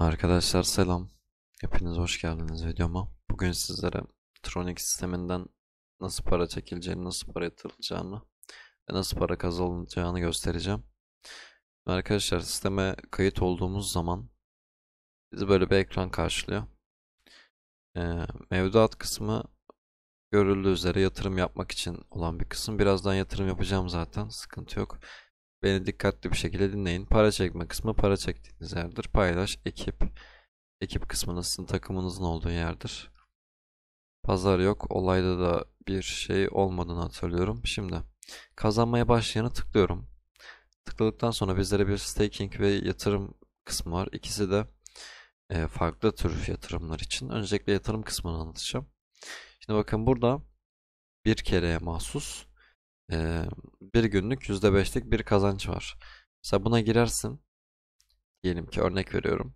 Arkadaşlar selam. Hepiniz hoş geldiniz videoma. Bugün sizlere Tronic sisteminden nasıl para çekileceğini, nasıl para yatırılacağını ve nasıl para kazanılacağını göstereceğim. Arkadaşlar sisteme kayıt olduğumuz zaman bizi böyle bir ekran karşılıyor. Ee, mevduat kısmı görüldüğü üzere yatırım yapmak için olan bir kısım. Birazdan yatırım yapacağım zaten sıkıntı yok. Beni dikkatli bir şekilde dinleyin. Para çekme kısmı para çektiğiniz yerdir. Paylaş, ekip. Ekip kısmınız sizin takımınızın olduğu yerdir. Pazar yok. Olayda da bir şey olmadığını hatırlıyorum. Şimdi kazanmaya başlayana tıklıyorum. Tıkladıktan sonra bizlere bir staking ve yatırım kısmı var. İkisi de e, farklı tür yatırımlar için. Öncelikle yatırım kısmını anlatacağım. Şimdi bakın burada bir kereye mahsus bir günlük %5'lik bir kazanç var. Mesela buna girersin. Diyelim ki örnek veriyorum.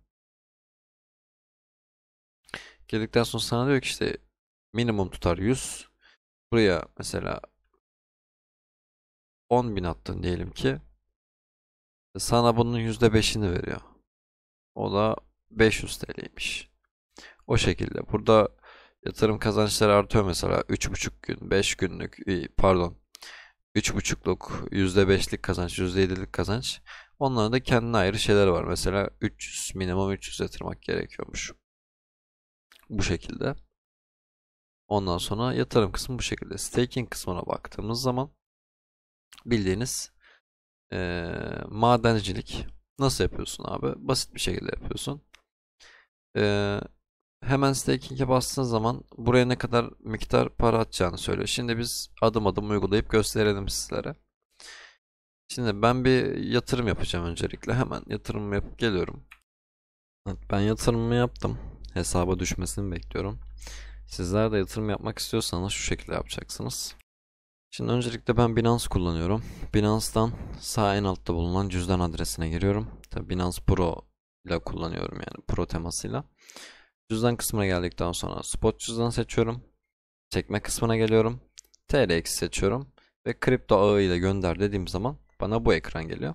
Girdikten sonra sana diyor ki işte minimum tutar 100. Buraya mesela 10 bin attın diyelim ki. E, sana bunun %5'ini veriyor. O da 500 TL'ymiş. O şekilde. Burada yatırım kazançları artıyor mesela 3,5 gün, 5 günlük e, pardon 3.5'luk, %5'lik kazanç, %7'lik kazanç. Onların da kendine ayrı şeyler var. Mesela 300, minimum 300 yatırmak gerekiyormuş. Bu şekilde. Ondan sonra yatırım kısmı bu şekilde. Staking kısmına baktığımız zaman bildiğiniz e, madencilik nasıl yapıyorsun abi? Basit bir şekilde yapıyorsun. E, hemen staking'e bastığın zaman buraya ne kadar miktar para atacağını söylüyor. Şimdi biz adım adım uygulayıp gösterelim sizlere. Şimdi ben bir yatırım yapacağım öncelikle. Hemen yatırımımı yapıp geliyorum. ben yatırımımı yaptım. Hesaba düşmesini bekliyorum. Sizler de yatırım yapmak istiyorsanız şu şekilde yapacaksınız. Şimdi öncelikle ben Binance kullanıyorum. Binance'dan sağ en altta bulunan cüzdan adresine giriyorum. Tabi Binance Pro ile kullanıyorum yani Pro temasıyla. Cüzdan kısmına geldikten sonra spot cüzdan seçiyorum. Çekme kısmına geliyorum. TRX seçiyorum. Ve kripto ağı ile gönder dediğim zaman bana bu ekran geliyor.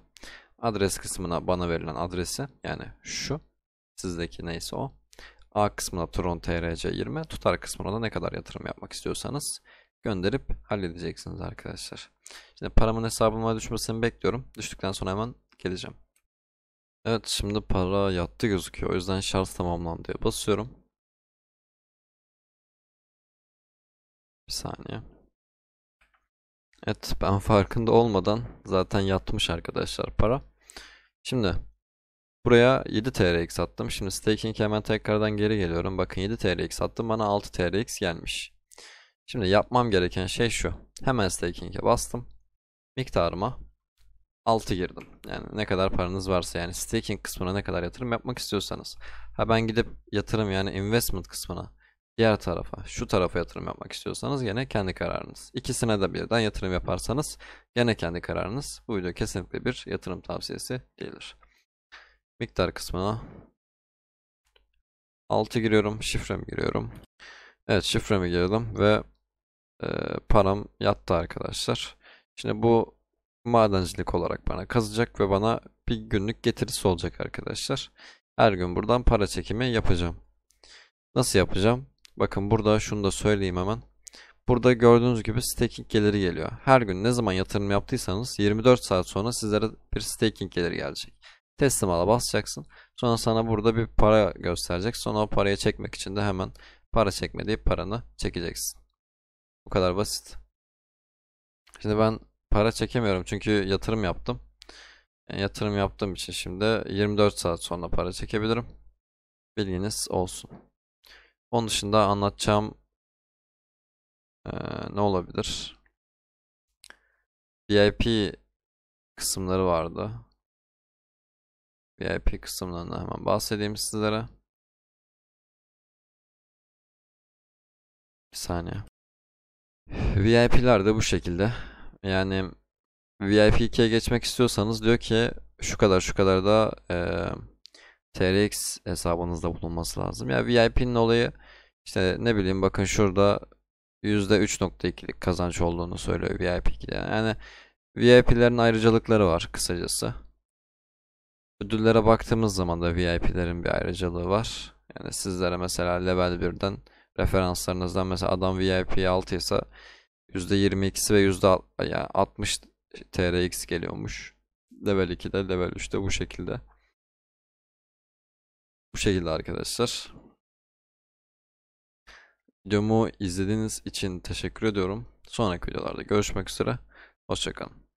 Adres kısmına bana verilen adresi yani şu. Sizdeki neyse o. A kısmına Tron TRC 20, tutar kısmına da ne kadar yatırım yapmak istiyorsanız gönderip halledeceksiniz arkadaşlar. Şimdi paramın hesabıma düşmesini bekliyorum. Düştükten sonra hemen geleceğim. Evet şimdi para yattı gözüküyor. O yüzden şarj diye basıyorum. Bir saniye. Evet ben farkında olmadan zaten yatmış arkadaşlar para. Şimdi buraya 7 TRX attım. Şimdi staking hemen tekrardan geri geliyorum. Bakın 7 TRX attım bana 6 TRX gelmiş. Şimdi yapmam gereken şey şu. Hemen staking'e bastım. Miktarıma 6 girdim. Yani ne kadar paranız varsa yani staking kısmına ne kadar yatırım yapmak istiyorsanız. Ha ben gidip yatırım yani investment kısmına diğer tarafa şu tarafa yatırım yapmak istiyorsanız gene kendi kararınız. İkisine de birden yatırım yaparsanız gene kendi kararınız. Bu video kesinlikle bir yatırım tavsiyesi değildir. Miktar kısmına 6 giriyorum. Şifremi giriyorum. Evet şifremi girdim ve e, param yattı arkadaşlar. Şimdi bu madencilik olarak bana kazacak ve bana bir günlük getirisi olacak arkadaşlar. Her gün buradan para çekimi yapacağım. Nasıl yapacağım? Bakın burada şunu da söyleyeyim hemen. Burada gördüğünüz gibi staking geliri geliyor. Her gün ne zaman yatırım yaptıysanız 24 saat sonra sizlere bir staking geliri gelecek. Teslim ala basacaksın. Sonra sana burada bir para gösterecek. Sonra o paraya çekmek için de hemen para çekme deyip paranı çekeceksin. Bu kadar basit. Şimdi ben para çekemiyorum çünkü yatırım yaptım. E, yatırım yaptığım için şimdi 24 saat sonra para çekebilirim. Bilginiz olsun. Onun dışında anlatacağım ee, ne olabilir? VIP kısımları vardı. VIP kısımlarını hemen bahsedeyim sizlere. Bir saniye. VIP'ler de bu şekilde. Yani VIP 2'ye geçmek istiyorsanız diyor ki şu kadar şu kadar da e, TRX hesabınızda bulunması lazım. Ya yani VIP'nin olayı işte ne bileyim bakın şurada %3.2'lik kazanç olduğunu söylüyor VIP 2'de. Yani VIP'lerin ayrıcalıkları var kısacası. Ödüllere baktığımız zaman da VIP'lerin bir ayrıcalığı var. Yani sizlere mesela level 1'den referanslarınızdan mesela adam VIP 6 ise %22'si ve %60, yani 60 TRX geliyormuş. Level 2'de, level 3'te bu şekilde. Bu şekilde arkadaşlar. Videomu izlediğiniz için teşekkür ediyorum. Sonraki videolarda görüşmek üzere. Hoşçakalın.